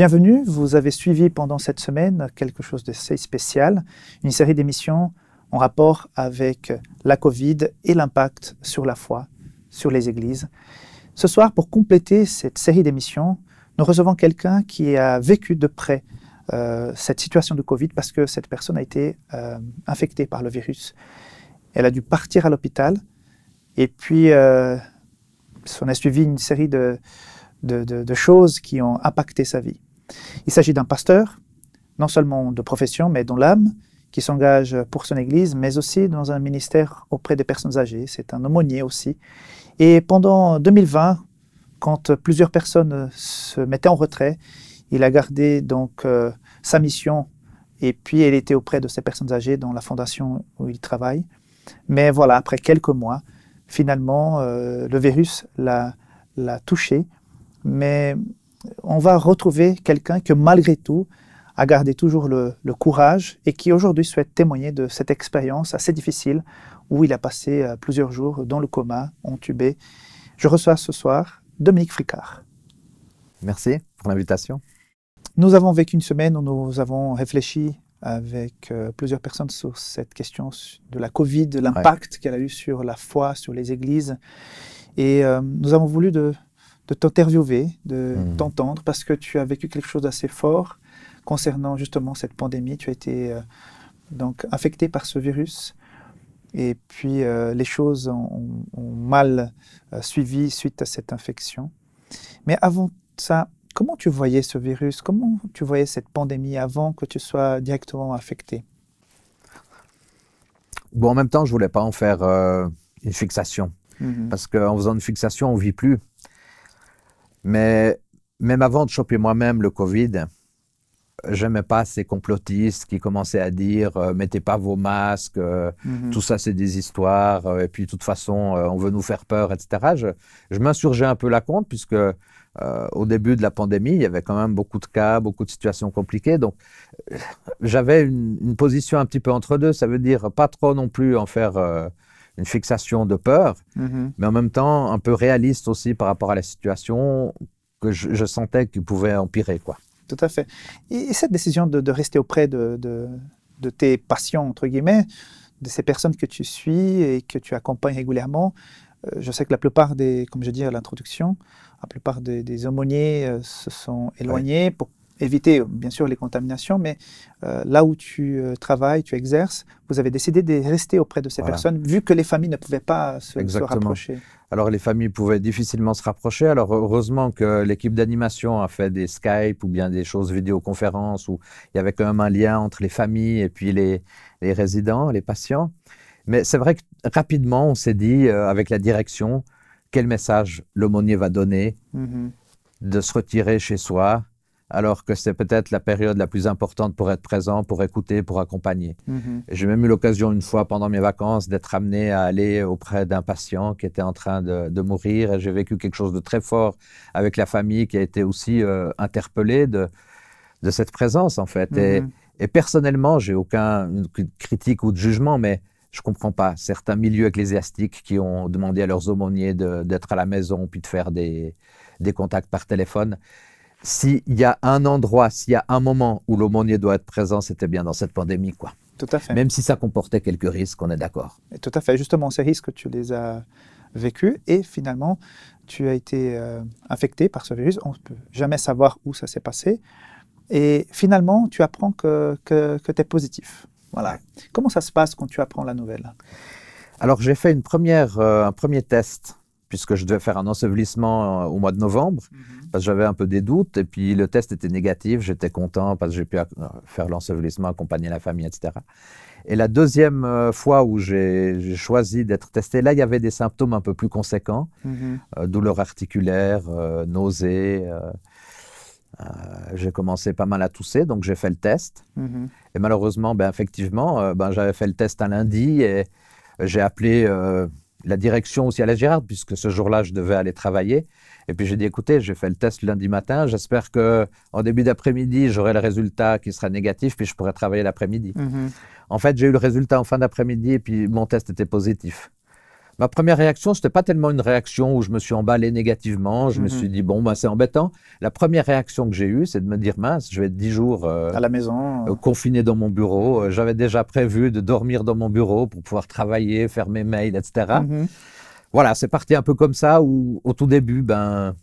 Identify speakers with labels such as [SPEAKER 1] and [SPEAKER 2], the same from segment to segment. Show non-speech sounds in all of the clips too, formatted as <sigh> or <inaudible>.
[SPEAKER 1] Bienvenue, vous avez suivi pendant cette semaine quelque chose d'assez spécial, une série d'émissions en rapport avec la Covid et l'impact sur la foi, sur les églises. Ce soir, pour compléter cette série d'émissions, nous recevons quelqu'un qui a vécu de près euh, cette situation de Covid parce que cette personne a été euh, infectée par le virus. Elle a dû partir à l'hôpital et puis on euh, a suivi une série de, de choses qui ont impacté sa vie. Il s'agit d'un pasteur, non seulement de profession, mais dans l'âme, qui s'engage pour son Église, mais aussi dans un ministère auprès des personnes âgées. C'est un aumônier aussi. Et pendant 2020, quand plusieurs personnes se mettaient en retrait, il a gardé donc euh, sa mission et puis il était auprès de ces personnes âgées dans la fondation où il travaille. Mais voilà, après quelques mois, finalement, euh, le virus l'a touché. Mais on va retrouver quelqu'un que malgré tout a gardé toujours le, courage et qui aujourd'hui souhaite témoigner de cette expérience assez difficile où il a passé euh, plusieurs jours dans le coma, entubé. Je reçois ce soir Dominique Fricard.
[SPEAKER 2] Merci pour l'invitation.
[SPEAKER 1] Nous avons vécu une semaine où nous avons réfléchi avec euh, plusieurs personnes sur cette question de la Covid, de l'impact qu'elle a eu sur la foi, sur les églises. Et euh, nous avons voulu de de t'interviewer, de hmm. t'entendre, parce que tu as vécu quelque chose d'assez fort concernant justement cette pandémie. Tu as été euh, donc infecté par ce virus. Et puis, euh, les choses ont, mal euh, suivi suite à cette infection. Mais avant ça, comment tu voyais ce virus Comment tu voyais cette pandémie avant que tu sois directement affecté
[SPEAKER 2] Bon, en même temps, je voulais pas en faire une fixation. Mm-hmm. Parce qu'en faisant une fixation, on vit plus. Mais même avant de choper moi-même le Covid, j'aimais pas ces complotistes qui commençaient à dire euh, mettez pas vos masques, euh, mhm. tout ça c'est des histoires, euh, et puis de toute façon on veut nous faire peur, etc. Je, m'insurgeais un peu la compte puisque au début de la pandémie il y avait quand même beaucoup de cas, beaucoup de situations compliquées, donc j'avais une, position un petit peu entre deux. Ça veut dire pas trop non plus en faire une fixation de peur, mm-hmm. mais en même temps un peu réaliste aussi par rapport à la situation que je, sentais qu'il pouvait empirer. Quoi. Tout à fait.
[SPEAKER 1] Et, cette décision de, rester auprès de, tes patients, entre guillemets, de ces personnes que tu suis et que tu accompagnes régulièrement, euh, je sais que la plupart des, comme je dis à l'introduction, la plupart des, aumôniers euh, se sont éloignés pour éviter bien sûr les contaminations, mais euh, là où tu euh, travailles, tu exerces, vous avez décidé de rester auprès de ces personnes, vu que les familles ne pouvaient pas se, rapprocher.
[SPEAKER 2] Alors les familles pouvaient difficilement se rapprocher, alors heureusement que l'équipe d'animation a fait des Skype ou bien des choses vidéoconférences, où il y avait quand même un lien entre les familles et puis les, résidents, les patients. Mais c'est vrai que rapidement, on s'est dit, euh, avec la direction, quel message l'aumônier va donner mm-hmm. de se retirer chez soi, alors que c'est peut-être la période la plus importante pour être présent, pour écouter, pour accompagner. Mhm. J'ai même eu l'occasion une fois pendant mes vacances d'être amené à aller auprès d'un patient qui était en train de, mourir et j'ai vécu quelque chose de très fort avec la famille qui a été aussi euh, interpellée de, cette présence en fait. et, mhm. et, personnellement, j'ai aucun critique ou de jugement, mais je comprends pas certains milieux ecclésiastiques qui ont demandé à leurs aumôniers d'être à la maison puis de faire des contacts par téléphone s'il y a un endroit, s'il y a un moment où l'aumônier doit être présent, c'était bien dans cette pandémie, quoi. Tout à fait. Même si ça comportait quelques risques, on est d'accord.
[SPEAKER 1] tout à fait. Justement, ces risques, tu les as vécus et finalement, tu as été euh, infecté par ce virus. On ne peut jamais savoir où ça s'est passé. Et
[SPEAKER 2] finalement, tu apprends que, tu es positif. Voilà.
[SPEAKER 1] Comment ça se passe quand tu apprends la
[SPEAKER 2] nouvelle Alors, j'ai fait une première, euh, un premier test, puisque je devais faire un ensevelissement euh, au mois de novembre. Mm-hmm parce que j'avais un peu des doutes. Et puis le test était négatif, j'étais content parce que j'ai pu euh, faire l'ensevelissement, accompagner la famille, etc. Et la deuxième euh, fois où j'ai choisi d'être testé, là, il y avait des symptômes un peu plus conséquents, mm-hmm. euh, douleurs articulaires, nausées. j'ai commencé pas mal à tousser, donc j'ai fait le test. Mm-hmm. Et malheureusement, ben, effectivement, ben, j'avais fait le test un lundi et j'ai appelé la direction aussi à la Gérard, puisque ce jour-là, je devais aller travailler. Et puis j'ai dit, écoutez, j'ai fait le test lundi matin, j'espère que en début d'après-midi, j'aurai le résultat qui sera négatif, puis je pourrai travailler l'après-midi. Mhm. En fait, j'ai eu le résultat en fin d'après-midi, et puis mon test était positif. Ma première réaction, ce c'était pas tellement une réaction où je me suis emballé négativement. Je me mhm. suis dit bon, bah, c'est embêtant. La première réaction que j'ai eue, c'est de me dire mince, je vais être dix jours euh, à la maison, euh, confiné dans mon bureau. Euh, j'avais déjà prévu de dormir dans mon bureau pour pouvoir travailler, faire mes mails, etc voilà, c'est parti un peu comme ça, ou au tout début, ben,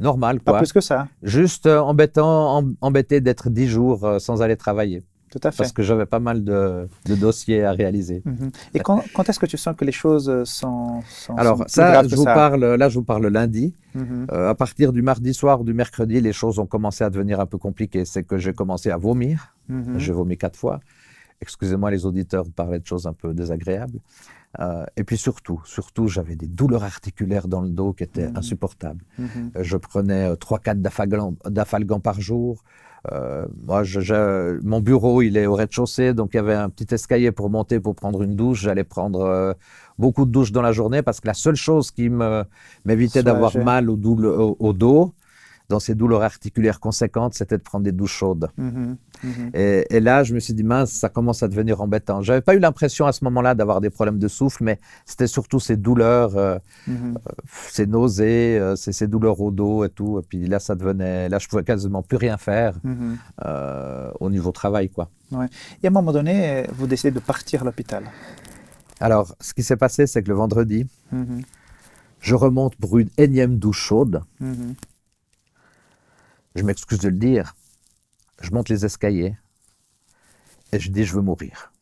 [SPEAKER 2] normal. Quoi. Pas plus que ça. Juste euh, embêtant, embêté d'être dix jours euh, sans aller travailler. Tout à fait. Parce que j'avais pas mal de, dossiers à réaliser. Mhm.
[SPEAKER 1] Et quand, est-ce que tu sens que les choses euh, sont. Alors, ça, je vous Parle,
[SPEAKER 2] là, je vous parle lundi. Mhm. à partir du mardi soir ou du mercredi, les choses ont commencé à devenir un peu compliquées. C'est que j'ai commencé à vomir. Je mhm. J'ai vomi quatre fois. Excusez-moi les auditeurs de parler de choses un peu désagréables. Euh, et puis surtout, surtout, j'avais des douleurs articulaires dans le dos qui étaient mmh. insupportables. Mmh euh, je prenais 3-4 euh, d'afalgan par jour. moi, mon bureau, il est au rez-de-chaussée, donc il y avait un petit escalier pour monter pour prendre une douche. J'allais prendre beaucoup de douches dans la journée parce que la seule chose qui m'évitait d'avoir mal au, au dos, dans ces douleurs articulaires conséquentes, c'était de prendre des douches chaudes. Mhm, mhm. Et, là, je me suis dit, mince, ça commence à devenir embêtant. J'avais pas eu l'impression à ce moment-là d'avoir des problèmes de souffle, mais c'était surtout ces douleurs, euh, mhm. euh, ces nausées, euh, ces, douleurs au dos et tout. Et puis là, ça devenait, là, je pouvais quasiment plus rien faire au niveau travail, quoi.
[SPEAKER 1] Et à un moment donné, vous décidez de partir à l'hôpital.
[SPEAKER 2] Alors, ce qui s'est passé, c'est que le vendredi, je remonte pour une énième douche chaude je m'excuse de le dire, je monte les escaliers et je dis je veux mourir.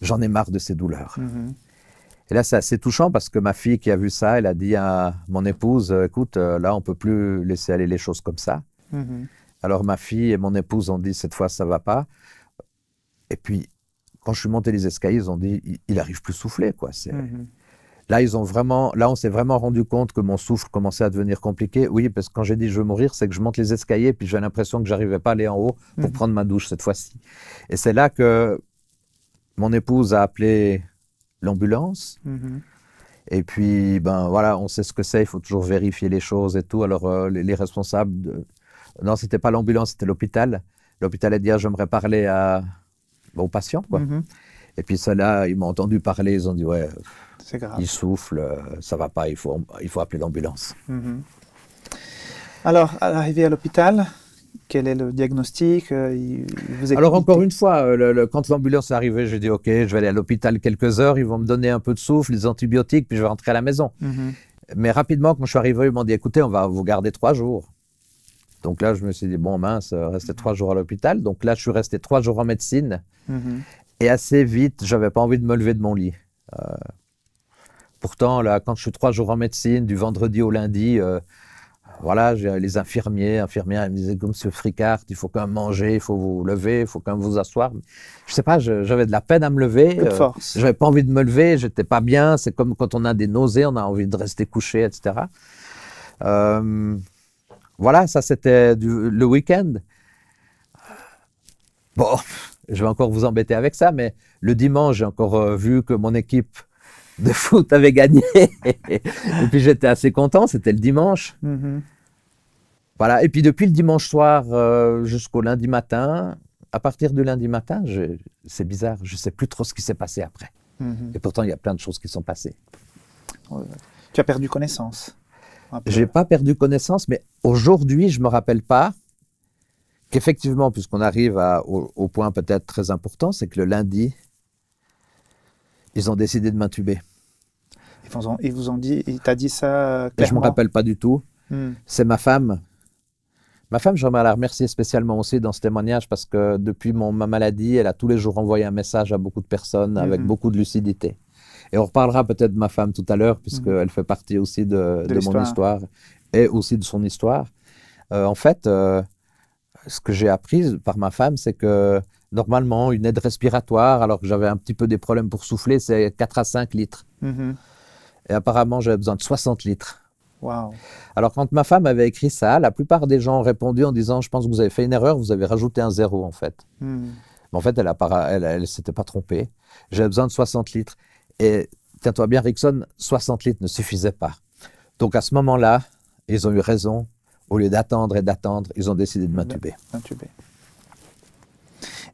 [SPEAKER 2] J'en ai marre de ces douleurs. Mhm. Et là, c'est assez touchant parce que ma fille qui a vu ça, elle a dit à mon épouse, euh, écoute, euh, là, on peut plus laisser aller les choses comme ça. Mhm. Alors ma fille et mon épouse ont dit, cette fois, ça va pas. Et puis, quand je suis monté les escaliers, ils ont dit, il, arrive plus souffler, quoi. C'est... Mhm. Là, ils ont vraiment, là, on s'est vraiment rendu compte que mon souffle commençait à devenir compliqué. Oui, parce que quand j'ai dit je veux mourir, c'est que je monte les escaliers, puis j'ai l'impression que j'arrivais pas à aller en haut pour hmm. prendre ma douche cette fois-ci. Et c'est là que mon épouse a appelé l'ambulance. Mhm. Et puis, ben voilà, on sait ce que c'est, il faut toujours vérifier les choses et tout. Alors, euh, les, responsables. De... Non, c'était pas l'ambulance, c'était l'hôpital. L'hôpital a dit ah, j'aimerais parler à... aux patients, mhm. Et puis, ceux-là, ils m'ont entendu parler, ils ont dit ouais grave. Il souffle, euh, ça va pas, il faut, il faut appeler l'ambulance. Mhm. Alors, à l'arrivée à l'hôpital, quel est le diagnostic euh, Alors encore une fois, euh, le, quand l'ambulance est arrivée, j'ai dit ok, je vais aller à l'hôpital quelques heures, ils vont me donner un peu de souffle, des antibiotiques, puis je vais rentrer à la maison. Mhm. Mais rapidement, quand je suis arrivé, ils m'ont dit écoutez, on va vous garder trois jours. Donc là, je me suis dit bon mince, rester trois jours à l'hôpital. Donc là, je suis resté trois jours en médecine. Mhm. Et assez vite, j'avais pas envie de me lever de mon lit. Pourtant, là, quand je suis trois jours en médecine, du vendredi au lundi, euh, voilà, les infirmiers, infirmières, ils me disaient, comme ce fricard, il faut quand même manger, il faut vous lever, il faut quand même vous asseoir. Je sais pas, j'avais de la peine à me lever. de euh, force. j'avais pas envie de me lever, j'étais pas bien. C'est comme quand on a des nausées, on a envie de rester couché, etc. Euh, voilà, ça c'était le week-end. Bon, je vais encore vous embêter avec ça, mais le dimanche, j'ai encore euh, vu que mon équipe de foot avait gagné. <laughs> et puis j'étais assez content, c'était le dimanche. Mm-hmm. Voilà. Et puis depuis le dimanche soir euh, jusqu'au lundi matin, à partir du lundi matin, c'est bizarre, je ne sais plus trop ce qui s'est passé après. Mm-hmm. Et pourtant, il y a plein de choses qui sont passées. Tu as perdu connaissance Je n'ai pas perdu connaissance, mais aujourd'hui, je ne me rappelle pas qu'effectivement, puisqu'on arrive au point peut-être très important, c'est que le lundi, ils ont décidé de m'intuber. Ils vous ont, dit, il t'a dit ça clairement. je me rappelle pas du tout. Hmm. C'est ma femme. Ma femme, j'aimerais la remercier spécialement aussi dans ce témoignage parce que depuis mon, ma maladie, elle a tous les jours envoyé un message à beaucoup de personnes hmm. avec beaucoup de lucidité. Et on reparlera peut-être de ma femme tout à l'heure puisqu'elle hmm. fait partie aussi de, de, mon histoire et aussi de son histoire. Euh, en fait, euh, ce que j'ai appris par ma femme, c'est que normalement, une aide respiratoire, alors que j'avais un petit peu des problèmes pour souffler, c'est 4 à 5 litres. Et apparemment, j'avais besoin de 60 litres. Alors, quand ma femme avait écrit ça, la plupart des gens ont répondu en disant Je pense que vous avez fait une erreur, vous avez rajouté un zéro, en fait. Hmm. Mais en fait, elle ne elle, s'était pas trompée. J'avais besoin de 60 litres. Et tiens-toi bien, Rickson, 60 litres ne suffisait pas. Donc, à ce moment-là, ils ont eu raison. Au lieu d'attendre et d'attendre, ils ont décidé de m'intuber. M'intuber.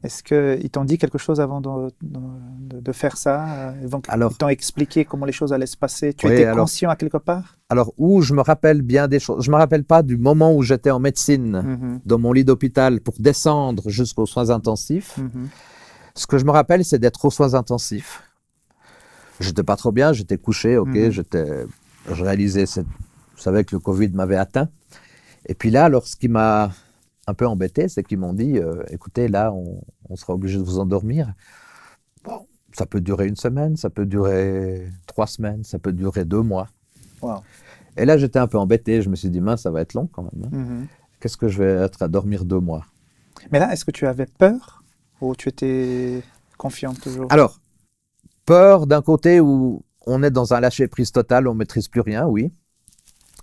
[SPEAKER 1] Est-ce qu'ils t'ont dit quelque chose avant de, faire ça
[SPEAKER 2] Ils t'ont expliqué comment les choses allaient se passer Tu étais conscient à quelque part Alors, où je me rappelle bien des choses. Je ne me rappelle pas du moment où j'étais en médecine, mhm. dans mon lit d'hôpital, pour descendre jusqu'aux soins intensifs. Mhm. Ce que je me rappelle, c'est d'être aux soins intensifs. Je J'étais pas trop bien, j'étais couché, ok, mhm. j'étais, je réalisais, cette, Vous que le Covid m'avait atteint. Et puis là, lorsqu'il m'a un peu embêté, c'est qu'ils m'ont dit euh, écoutez, là, on, sera obligé de vous endormir. Bon, ça peut durer une semaine, ça peut durer trois semaines, ça peut durer deux mois. Et là, j'étais un peu embêté. Je me suis dit mince, ça va être long quand même. Hein. Mm-hmm. Qu'est-ce que je vais être à dormir deux mois
[SPEAKER 1] Mais là, est-ce que tu avais peur ou tu étais confiant toujours Alors,
[SPEAKER 2] peur d'un côté où on est dans un lâcher prise total, on maîtrise plus rien, oui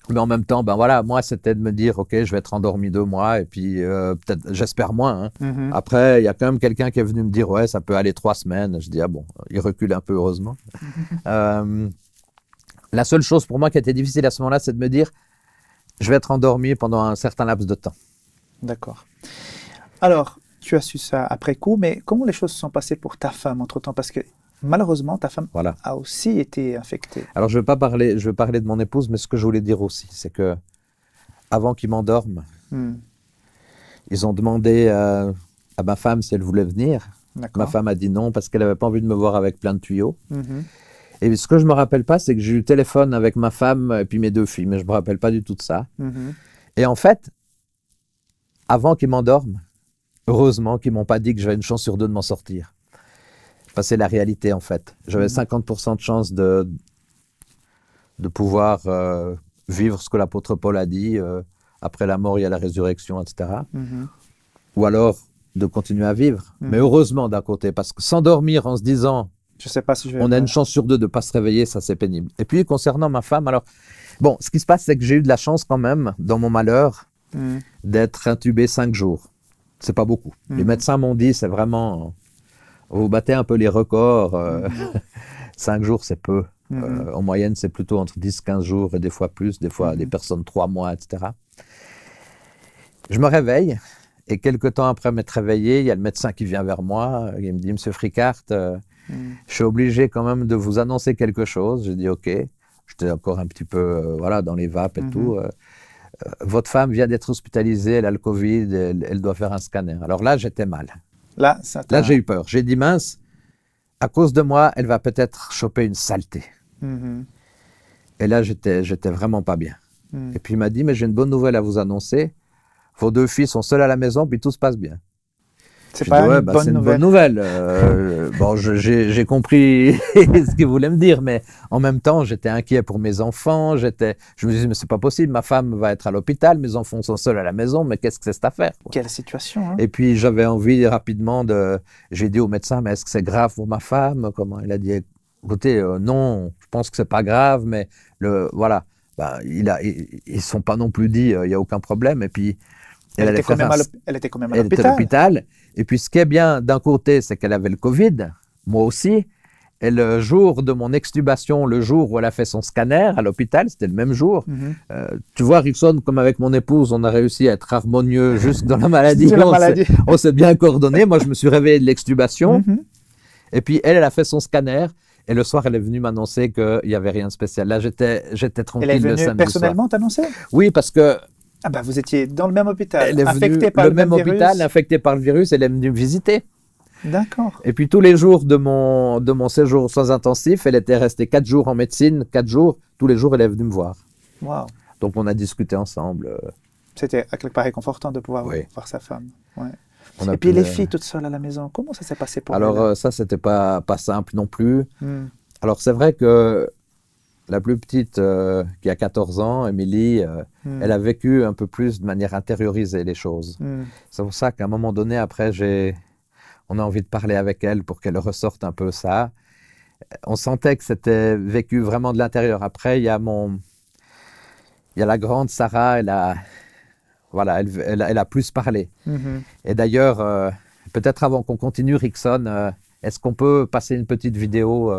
[SPEAKER 2] mais en même temps, ben voilà, moi, c'était de me dire, OK, je vais être endormi deux mois, et puis euh, peut-être, j'espère moins. Hein. Mm-hmm. Après, il y a quand même quelqu'un qui est venu me dire, ouais, ça peut aller trois semaines. Je dis, ah bon, il recule un peu, heureusement. <laughs> Euh, la seule chose pour moi qui a été difficile à ce moment-là, c'est de me dire, je vais être endormi pendant un certain laps de temps. D'accord.
[SPEAKER 1] Alors, tu as su ça après coup, mais comment les choses se sont passées pour ta femme entre-temps Parce que malheureusement, ta femme voilà. a aussi été infectée.
[SPEAKER 2] Alors, je ne vais pas parler, je vais parler de mon épouse, mais ce que je voulais dire aussi, c'est que avant qu'ils m'endorment, hmm. ils ont demandé euh, à ma femme si elle voulait venir. Ma femme a dit non parce qu'elle n'avait pas envie de me voir avec plein de tuyaux. Mhm. Et ce que je me rappelle pas, c'est que j'ai eu le téléphone avec ma femme et puis mes deux filles, mais je me rappelle pas du tout de ça. Mhm. Et en fait, avant qu'ils m'endorment, heureusement qu'ils m'ont pas dit que j'avais une chance sur deux de m'en sortir c'est la réalité en fait. J'avais 50% mhm. de chance de, de pouvoir euh, vivre ce que l'apôtre Paul a dit, euh, après la mort il y a la résurrection, etc. Mhm. Ou alors de continuer à vivre. Mhm. Mais heureusement d'un côté, parce que s'endormir en se disant, je sais pas si je on a une chance sur deux de ne pas se réveiller, ça c'est pénible. Et puis concernant ma femme, alors, bon, ce qui se passe c'est que j'ai eu de la chance quand même, dans mon malheur, d'être intubé cinq jours. C'est pas beaucoup. Les médecins m'ont dit, c'est vraiment vous battez un peu les records. Euh, mhm. <laughs> cinq jours, c'est peu. Mhm. Euh, en moyenne, c'est plutôt entre 10-15 jours et des fois plus, des fois mhm. des personnes trois mois, etc. Je me réveille et quelques temps après m'être réveillé, il y a le médecin qui vient vers moi. Euh, il me dit Monsieur Fricart, je suis obligé quand même de vous annoncer quelque chose. J'ai dit OK. J'étais encore un petit peu voilà, dans les vapes et tout. votre femme vient d'être hospitalisée, elle a le Covid, elle doit faire un scanner. Alors là, j'étais mal. Là, j'ai eu peur. J'ai dit, mince, à cause de moi, elle va peut-être choper une saleté. Mhm. Et là, j'étais vraiment pas bien. Mhm. Et puis, il m'a dit, mais j'ai une bonne nouvelle à vous annoncer. Vos deux filles sont seules à la maison, puis tout se passe bien. C'est pas bah, une, bonne nouvelle. Euh, bon, j'ai compris <laughs> ce qu'il voulait me dire, mais en même temps, j'étais inquiet pour mes enfants. J'étais, je me suis dit, mais c'est pas possible, ma femme va être à l'hôpital, mes enfants sont seuls à la maison, mais qu'est-ce que c'est cette affaire Quelle situation hein? Et puis j'avais envie rapidement de. J'ai dit au médecin, mais est-ce que c'est grave pour ma femme Comment Il a dit, écoutez, euh, non, je pense que c'est pas grave, mais le voilà. Bah, il a, ils ne sont pas non plus dit, euh, il y n'y a aucun problème. Et puis, elle, était quand même à elle, était l'hôpital. Et puis, ce qui est bien d'un côté, c'est qu'elle avait le Covid, moi aussi. Et le jour de mon extubation, le jour où elle a fait son scanner à l'hôpital, c'était le même jour. Mhm. Euh, tu vois, Rickson, comme avec mon épouse, on a réussi à être harmonieux <laughs> jusque dans la maladie. on s'est bien coordonné. Moi, je me suis réveillé de l'extubation. Mhm. Et puis, elle, elle a fait son scanner. Et le soir, elle est venue m'annoncer qu'il n'y avait rien de spécial. Là, j'étais, j'étais tranquille. Elle est venue personnellement t'annoncer Oui, parce que
[SPEAKER 1] ah bah, vous étiez dans le même hôpital, elle par le, même, hôpital,
[SPEAKER 2] infecté par le virus, elle est venue me visiter. D'accord. Et puis tous les jours de mon, de mon séjour sans intensif, elle était restée quatre jours en médecine, quatre jours, tous les jours elle est venue me voir. Donc on a discuté ensemble. Euh.
[SPEAKER 1] C'était à quelque part réconfortant de pouvoir voir sa femme. Et puis les euh, filles toutes seules à la maison, comment ça s'est passé pour Alors, Alors euh,
[SPEAKER 2] ça, c'était pas, pas simple non plus. Hmm. Alors c'est vrai que la plus petite, euh, qui a 14 ans, Émilie, euh, hmm. elle a vécu un peu plus de manière intériorisée les choses. Hmm. C'est pour ça qu'à un moment donné, après, j'ai, on a envie de parler avec elle pour qu'elle ressorte un peu ça. On sentait que c'était vécu vraiment de l'intérieur. Après, il y a mon, il y a la grande Sarah, elle a, voilà, elle, a plus parlé. Mhm. Et d'ailleurs, euh, peut-être avant qu'on continue, Rickson, est-ce qu'on peut passer une petite vidéo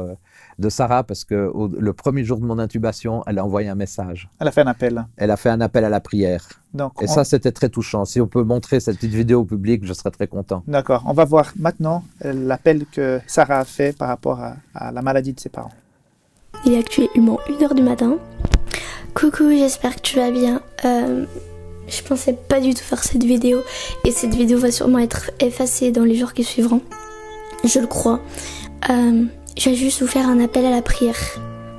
[SPEAKER 2] de Sarah parce que le premier jour de mon intubation, elle a envoyé un message. Elle a fait un appel. Elle a fait un appel à la prière. Donc, Et ça, c'était très touchant. Si on peut montrer cette petite vidéo au public, je serais très content.
[SPEAKER 1] D'accord. On va voir maintenant euh, l'appel que Sarah a fait par rapport à, la maladie de ses parents.
[SPEAKER 3] Il est actuellement 1h du matin. Coucou, j'espère que tu vas bien. Euh, je pensais pas du tout faire cette vidéo et cette vidéo va sûrement être effacée dans les jours qui suivront. Je le crois. Euh, je vais juste vous faire un appel à la prière.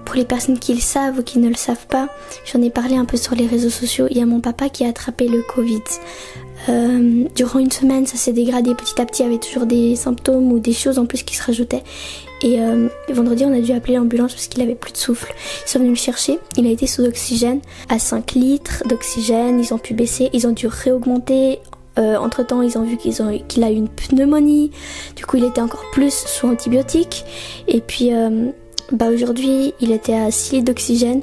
[SPEAKER 3] Pour les personnes qui le savent ou qui ne le savent pas, j'en ai parlé un peu sur les réseaux sociaux. Il y a mon papa qui a attrapé le Covid. Euh, durant une semaine, ça s'est dégradé petit à petit. Il y avait toujours des symptômes ou des choses en plus qui se rajoutaient. Et euh, vendredi, on a dû appeler l'ambulance parce qu'il avait plus de souffle. Ils sont venus le chercher. Il a été sous oxygène à 5 litres d'oxygène. Ils ont pu baisser. Ils ont dû réaugmenter euh, entre temps, ils ont vu qu'ils qu'il a eu une pneumonie. Du coup, il était encore plus sous antibiotiques. Et puis, euh, bah, aujourd'hui, il était à 6 litres d'oxygène.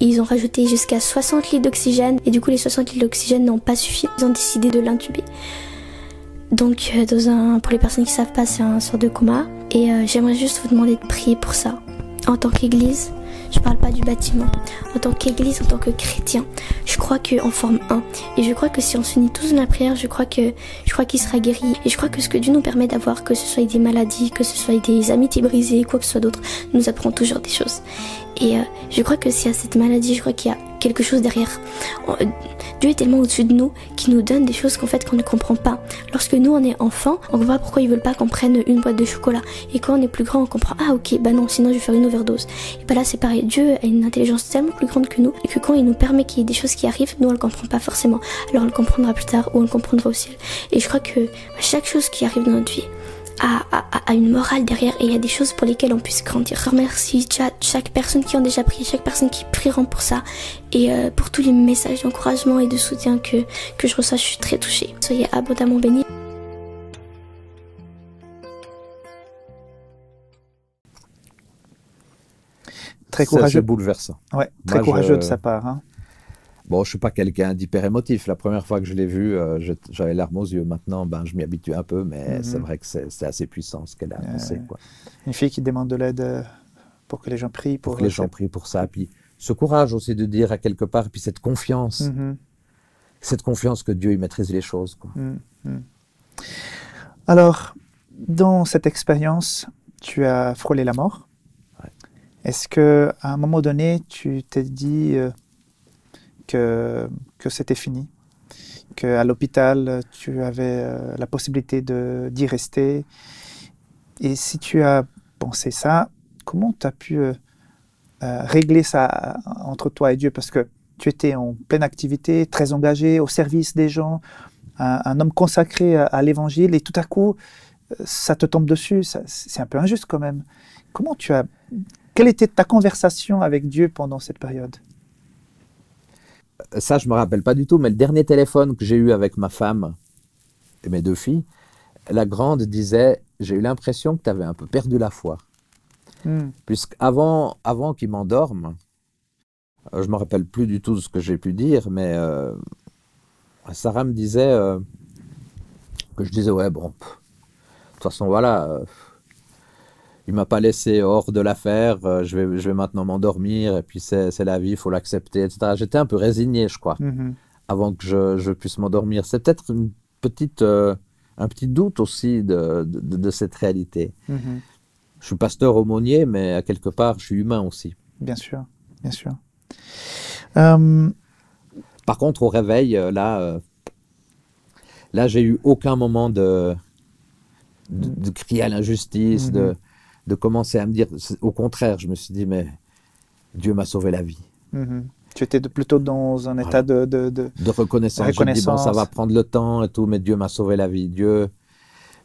[SPEAKER 3] Ils ont rajouté jusqu'à 60 litres d'oxygène. Et du coup, les 60 litres d'oxygène n'ont pas suffi. Ils ont décidé de l'intuber. Donc, euh, pour les personnes qui savent pas, c'est un sort de coma. Et j'aimerais juste vous demander de prier pour ça en tant qu'église. Je parle pas du bâtiment. En tant qu'église, en tant que chrétien, je crois que en forme un. Et je crois que si on s'unit tous dans la prière, je crois que je crois qu'il sera guéri. Et je crois que ce que Dieu nous permet d'avoir, que ce soit des maladies, que ce soit des amitiés brisées, quoi que ce soit d'autre, nous apprend toujours des choses. Et euh, je crois que s'il y a cette maladie, je crois qu'il y a quelque chose derrière. Euh, Dieu est tellement au-dessus de nous qu'il nous donne des choses qu'en fait qu'on ne comprend pas. Lorsque nous on est enfant, on voit pourquoi ils veulent pas qu'on prenne une boîte de chocolat. Et quand on est plus grand, on comprend ah ok bah non sinon je vais faire une overdose. Et bah là c'est Dieu a une intelligence tellement plus grande que nous et que quand il nous permet qu'il y ait des choses qui arrivent, nous on le comprend pas forcément. Alors on le comprendra plus tard ou on le comprendra au ciel. Et je crois que chaque chose qui arrive dans notre vie, a une morale derrière et il y a des choses pour lesquelles on puisse grandir. Remercie chaque personne qui a déjà prié, chaque personne qui prieront pour ça et euh, pour tous les messages d'encouragement et de soutien que, que je reçois. Je suis très touchée. Soyez abondamment bénis.
[SPEAKER 2] très courageux. C'est bouleversant. très courageux de sa part. Hein. Bon, je suis pas quelqu'un d'hyper émotif. La première fois que je l'ai vu, euh, j'avais larmes aux yeux. Maintenant, ben, je m'y habitue un peu, mais mhm. c'est vrai que c'est assez puissant ce qu'elle a annoncé. quoi.
[SPEAKER 1] Une fille qui demande de l'aide euh, pour que les gens
[SPEAKER 2] prient. Pour, que les euh, gens prient pour ça. Puis ce courage aussi de dire à quelque part, puis cette confiance, mhm. cette confiance que Dieu y maîtrise les choses. Mhm.
[SPEAKER 1] Alors, dans cette expérience, tu as frôlé la mort. Est-ce que à un moment donné, tu t'es dit euh, que, que c'était fini Qu'à l'hôpital, tu avais euh, la possibilité d'y rester Et si tu as pensé ça, comment tu as pu euh, régler ça entre toi et Dieu Parce que tu étais en pleine activité, très engagé, au service des gens, un, homme consacré à, à l'évangile, et tout à coup, ça te tombe dessus. C'est un peu injuste quand même. Comment tu as quelle était ta conversation avec Dieu pendant cette période
[SPEAKER 2] Ça, je me rappelle pas du tout, mais le dernier téléphone que j'ai eu avec ma femme et mes deux filles, la grande disait J'ai eu l'impression que tu avais un peu perdu la foi. Hmm. Puisque avant, avant qu'il m'endorme, euh, je me rappelle plus du tout ce que j'ai pu dire, mais euh, Sarah me disait euh, que je disais Ouais, bon, de toute façon, voilà il m'a pas laissé hors de l'affaire, euh, je, vais, je vais maintenant m'endormir, et puis c'est la vie, il faut l'accepter, etc. J'étais un peu résigné, je crois, mhm. avant que je, je puisse m'endormir. C'est peut-être une petite, euh, un petit doute aussi de, de, cette réalité. Mhm. Je suis pasteur aumônier, mais à quelque part, je suis humain aussi. Bien
[SPEAKER 1] sûr, bien sûr. Euh,
[SPEAKER 2] Par contre, au réveil, là, là j'ai eu aucun moment de, de, crier à l'injustice, mhm. de de commencer à me dire, au contraire, je me suis dit, mais Dieu m'a sauvé la vie. Mhm. Tu étais plutôt dans
[SPEAKER 1] un état de, de,
[SPEAKER 2] de, reconnaissance. Je dis, ça va prendre le temps et tout, mais Dieu m'a sauvé la vie. Dieu.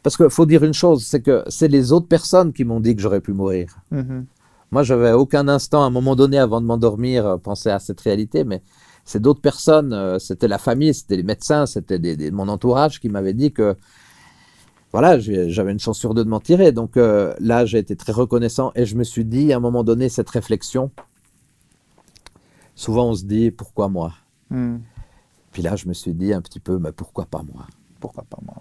[SPEAKER 2] Parce qu'il faut dire une chose, c'est que c'est les autres personnes qui m'ont dit que j'aurais pu mourir. Mhm. Moi, je n'avais aucun instant, à un moment donné, avant de m'endormir, euh, penser à cette réalité, mais c'est d'autres personnes, euh, c'était la famille, c'était les médecins, c'était mon entourage qui m'avait dit que voilà, j'avais une chance sur deux de m'en tirer. Donc euh, là, j'ai été très reconnaissant et je me suis dit, à un moment donné, cette réflexion, souvent on se dit, pourquoi moi hmm. Puis là, je me suis dit un petit peu, mais pourquoi pas moi Pourquoi pas moi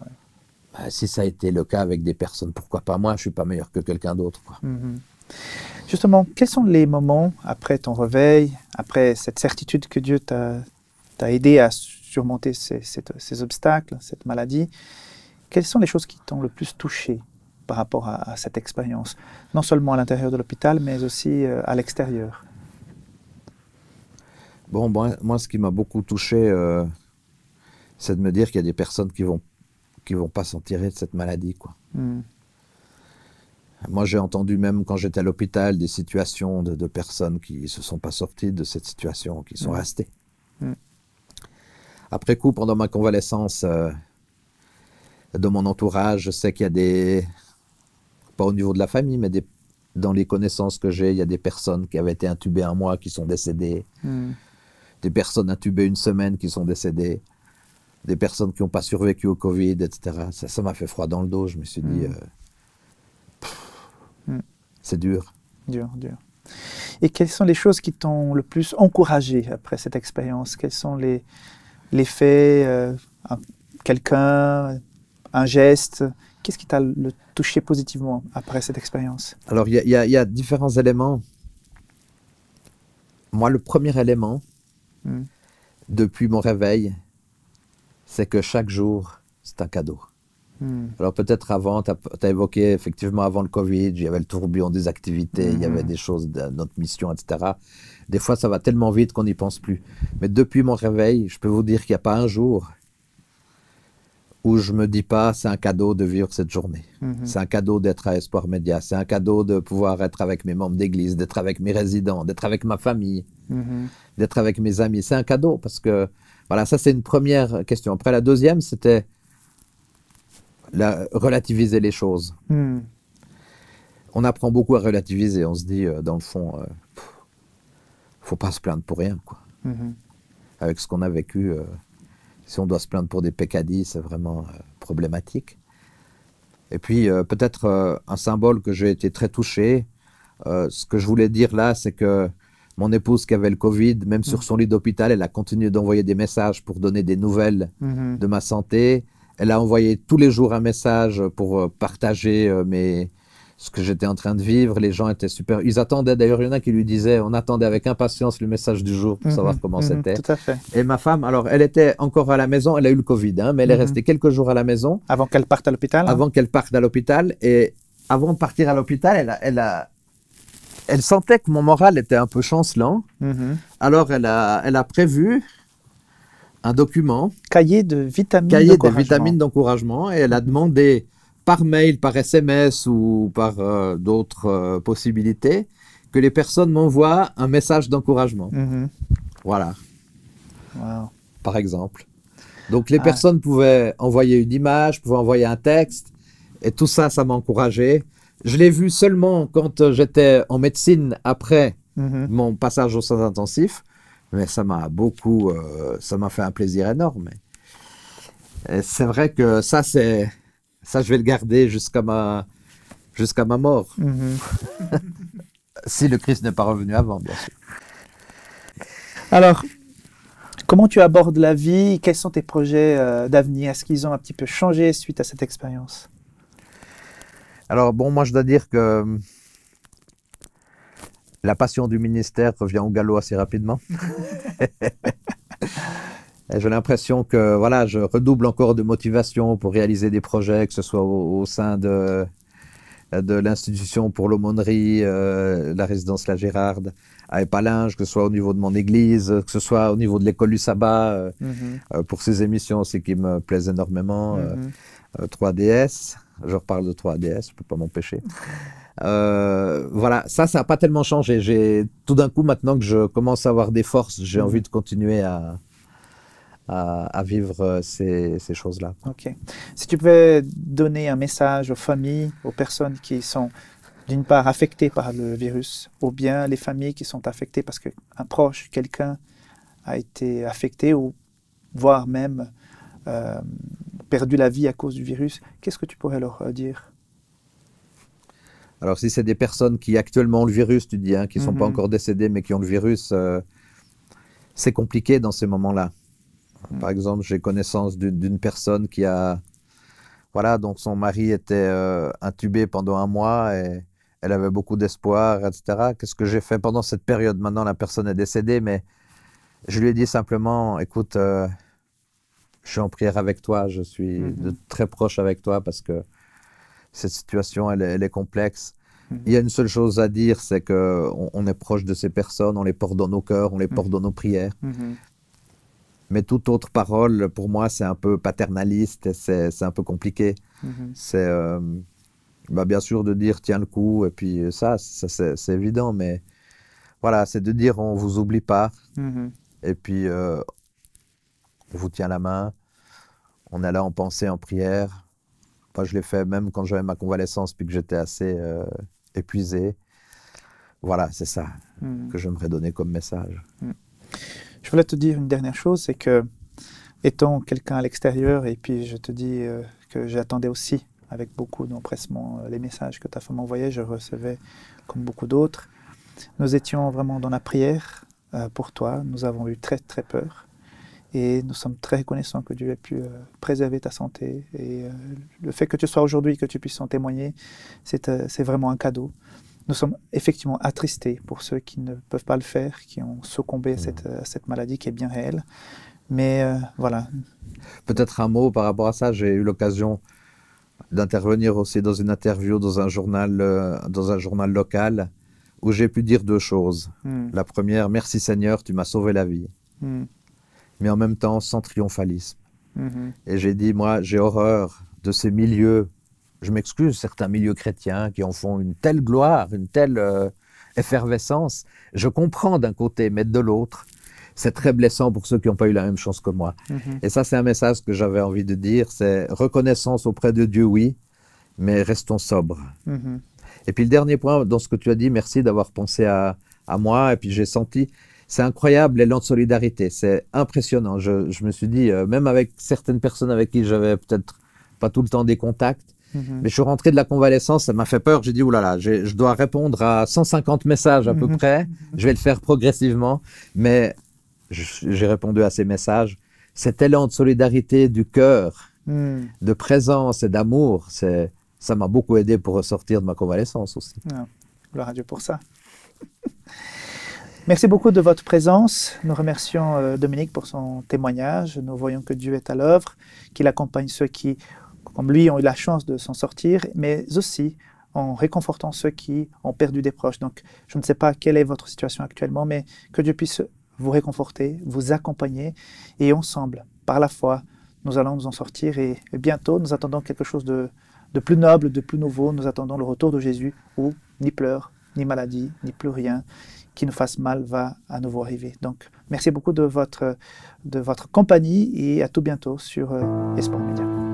[SPEAKER 2] bah, Si ça a été le cas avec des personnes, pourquoi pas moi Je suis pas meilleur que quelqu'un d'autre.
[SPEAKER 1] Hmm, hmm. Justement, quels sont les moments
[SPEAKER 2] après ton réveil, après cette certitude que Dieu t'a
[SPEAKER 1] aidé à surmonter ces obstacles, cette maladie quelles sont les choses qui t'ont le plus touché par rapport à, cette expérience, non seulement à l'intérieur de l'hôpital, mais aussi euh, à l'extérieur
[SPEAKER 2] Bon, moi, moi, ce qui m'a beaucoup touché, euh, c'est de me dire qu'il y a des personnes qui vont qui vont pas s'en tirer de cette maladie, quoi. Hmm. Moi, j'ai entendu même quand j'étais à l'hôpital des situations de, personnes qui se sont pas sorties de cette situation, qui sont hmm. restées. Hmm. Après coup, pendant ma convalescence, euh, de mon entourage, je sais qu'il y a des, pas au niveau de la famille, mais dans les connaissances que j'ai, il y a des personnes qui avaient été intubées un mois qui sont décédées, hmm. des personnes intubées une semaine qui sont décédées, des personnes qui n'ont pas survécu au Covid, etc. Ça, ça m'a fait froid dans le dos. Je me suis dit, hmm. Euh, hmm. c'est dur.
[SPEAKER 1] Dur, dur. Et quelles sont les choses qui t'ont le plus encouragé après cette expérience Quels sont les, les faits euh, Quelqu'un, un geste Qu'est-ce qui t'a le touché positivement après cette expérience
[SPEAKER 2] Alors, il y, a différents éléments. Moi, le premier élément, hmm. depuis mon réveil, c'est que chaque jour, c'est un cadeau. Hmm. Alors, peut-être avant, tu as, évoqué effectivement avant le Covid, il y avait le tourbillon des activités, il y avait hmm. des choses, de notre mission, etc. Des fois, ça va tellement vite qu'on n'y pense plus. Mais depuis mon réveil, je peux vous dire qu'il n'y a pas un jour où je me dis pas, c'est un cadeau de vivre cette journée. Mm-hmm. C'est un cadeau d'être à Espoir Média. C'est un cadeau de pouvoir être avec mes membres d'église, d'être avec mes résidents, d'être avec ma famille, mm-hmm. d'être avec mes amis. C'est un cadeau parce que, voilà, ça c'est une première question. Après, la deuxième, c'était relativiser les choses. Mm. On apprend beaucoup à relativiser. On se dit, euh, dans le fond, il euh, faut pas se plaindre pour rien, quoi. Mm-hmm. Avec ce qu'on a vécu. Euh, si on doit se plaindre pour des peccadilles, c'est vraiment euh, problématique. Et puis euh, peut-être euh, un symbole que j'ai été très touché. ce que je voulais dire là, c'est que mon épouse qui avait le Covid, même sur mm. son lit d'hôpital, elle a continué d'envoyer des messages pour donner des nouvelles mm-hmm. de ma santé. Elle a envoyé tous les jours un message pour partager mes, ce que j'étais en train de vivre. Les gens étaient super. Ils attendaient, d'ailleurs, il y en a qui lui disaient on attendait avec impatience le message du jour pour mhm, savoir comment mhm, c'était. Tout à fait. Et ma femme, alors, elle était encore à la maison, elle a eu le Covid, hein, mais elle est mhm. restée quelques jours à la maison. Avant qu'elle parte à l'hôpital hein? Avant qu'elle parte à l'hôpital. Et avant de partir à l'hôpital, elle a, elle sentait que mon moral était un peu chancelant. Alors, elle a, elle a prévu un document. Cahier de vitamines Cahier de vitamines d'encouragement. Et elle a demandé par mail, par SMS ou par euh, d'autres euh, possibilités, que les personnes m'envoient un message d'encouragement. Mhm. Voilà. Par exemple. Donc les ah. personnes pouvaient envoyer une image, pouvaient envoyer un texte, et tout ça, ça m'a encouragé. Je l'ai vu seulement quand euh, j'étais en médecine après mhm. mon passage au centre intensif, mais ça m'a beaucoup, ça m'a fait un plaisir énorme. c'est vrai que ça, c'est ça, je vais le garder jusqu'à ma, jusqu'à ma mort. Mhm. <laughs> si le Christ n'est pas revenu avant, bien sûr.
[SPEAKER 1] Alors, comment tu abordes la vie Quels sont tes projets euh, d'avenir Est-ce qu'ils ont un petit peu changé suite à cette
[SPEAKER 2] expérience Alors, bon, moi, je dois dire que hum, la passion du ministère revient au galop assez rapidement. <laughs> J'ai l'impression que voilà, je redouble encore de motivation pour réaliser des projets, que ce soit au, sein de, de l'institution pour l'aumônerie, euh, la résidence La Gérarde, à Epalinge, que ce soit au niveau de mon église, que ce soit au niveau de l'école du sabbat, euh, mm-hmm. euh, pour ces émissions aussi qui me plaisent énormément. 3DS, mm-hmm. je reparle de 3DS, je peux pas m'empêcher. voilà, ça, ça n'a pas tellement changé. J'ai tout d'un coup, maintenant que je commence à avoir des forces, j'ai mm-hmm. envie de continuer à, à, vivre euh, ces, choses-là. Ok. Si tu pouvais
[SPEAKER 1] donner un message aux familles, aux personnes qui sont d'une part affectées par le virus, ou bien les familles qui sont affectées parce qu'un proche, quelqu'un a été affecté, ou voire même euh, perdu la vie à cause du virus, qu'est-ce que tu pourrais leur euh, dire
[SPEAKER 2] alors si c'est des personnes qui actuellement ont le virus, tu dis, hein, qui ne sont pas mhm. encore décédées mais qui ont le virus, c'est compliqué dans ces moments-là. Par exemple, j'ai connaissance d'une personne qui a. Voilà, donc son mari était euh, intubé pendant un mois et elle avait beaucoup d'espoir, etc. Qu'est-ce que j'ai fait pendant cette période Maintenant, la personne est décédée, mais je lui ai dit simplement écoute, euh, je suis en prière avec toi, je suis mm-hmm. très proche avec toi parce que cette situation, elle, est complexe. Mm-hmm. Il y a une seule chose à dire, c'est que on, est proche de ces personnes, on les porte dans nos cœurs, on les mm-hmm. porte dans nos prières. Mais toute autre parole, pour moi, c'est un peu paternaliste, c'est un peu compliqué. Mm-hmm. C'est euh, bah, bien sûr de dire tiens le coup, et puis euh, ça, ça c'est évident, mais voilà, c'est de dire on vous oublie pas, mm-hmm. et puis euh, on vous tient la main, on est là en pensée, en prière. Moi, je l'ai fait même quand j'avais ma convalescence, puis que j'étais assez épuisé. Voilà, c'est ça mm-hmm. que j'aimerais donner comme message. Mm. Je voulais te dire une dernière
[SPEAKER 1] chose, c'est que étant quelqu'un à l'extérieur, et puis je te dis euh, que j'attendais aussi avec beaucoup d'empressement euh, les messages que ta femme envoyait, je recevais comme beaucoup d'autres. Nous étions vraiment dans la prière euh, pour toi, nous avons eu très très peur. Et nous sommes très reconnaissants que Dieu ait pu préserver ta santé. Et le fait que tu sois aujourd'hui, que tu puisses en témoigner, c'est vraiment un cadeau. Nous sommes effectivement attristés pour ceux qui ne peuvent pas le faire, qui ont succombé à, hmm. cette, maladie qui est bien réelle. Mais euh, voilà.
[SPEAKER 2] Peut-être un mot par rapport à ça. J'ai eu l'occasion d'intervenir aussi dans une interview dans un journal, euh, dans un journal local où j'ai pu dire deux choses. Hmm. La première, merci Seigneur, tu m'as sauvé la vie. Hmm. Mais en même temps, sans triomphalisme. Et j'ai dit, moi, j'ai horreur de ces milieux je m'excuse, certains milieux chrétiens qui en font une telle gloire, une telle euh, effervescence. Je comprends d'un côté, mais de l'autre, c'est très blessant pour ceux qui n'ont pas eu la même chance que moi. Mhm. Et ça, c'est un message que j'avais envie de dire, c'est reconnaissance auprès de Dieu, oui, mais restons sobres. Mhm. Et puis le dernier point, dans ce que tu as dit, merci d'avoir pensé à, moi, et puis j'ai senti, c'est incroyable l'élan de solidarité, c'est impressionnant. Je, me suis dit, euh, même avec certaines personnes avec qui j'avais peut-être pas tout le temps des contacts, Mhm. Mais je suis rentré de la convalescence, ça m'a fait peur. J'ai dit, oulala, je dois répondre à 150 messages à peu mhm. près. Mhm. Je vais le faire progressivement. Mais j'ai répondu à ces messages. Cet élan de solidarité du cœur, de présence et d'amour, ça m'a beaucoup aidé pour ressortir de ma convalescence aussi.
[SPEAKER 1] Ah, gloire à Dieu pour ça. Merci beaucoup de votre présence. Nous remercions euh, Dominique pour son témoignage. Nous voyons que Dieu est à l'œuvre, qu'il accompagne ceux qui comme lui, ont eu la chance de s'en sortir, mais aussi en réconfortant ceux qui ont perdu des proches. Donc, je ne sais pas quelle est votre situation actuellement, mais que Dieu puisse vous réconforter, vous accompagner, et ensemble, par la foi, nous allons nous en sortir, et, bientôt, nous attendons quelque chose de, de plus noble, de plus nouveau, nous attendons le retour de Jésus, où ni pleurs, ni maladie, ni plus rien qui nous fasse mal va à nouveau arriver. Donc, merci beaucoup de votre, de votre compagnie et à tout bientôt sur euh, Espoir Média.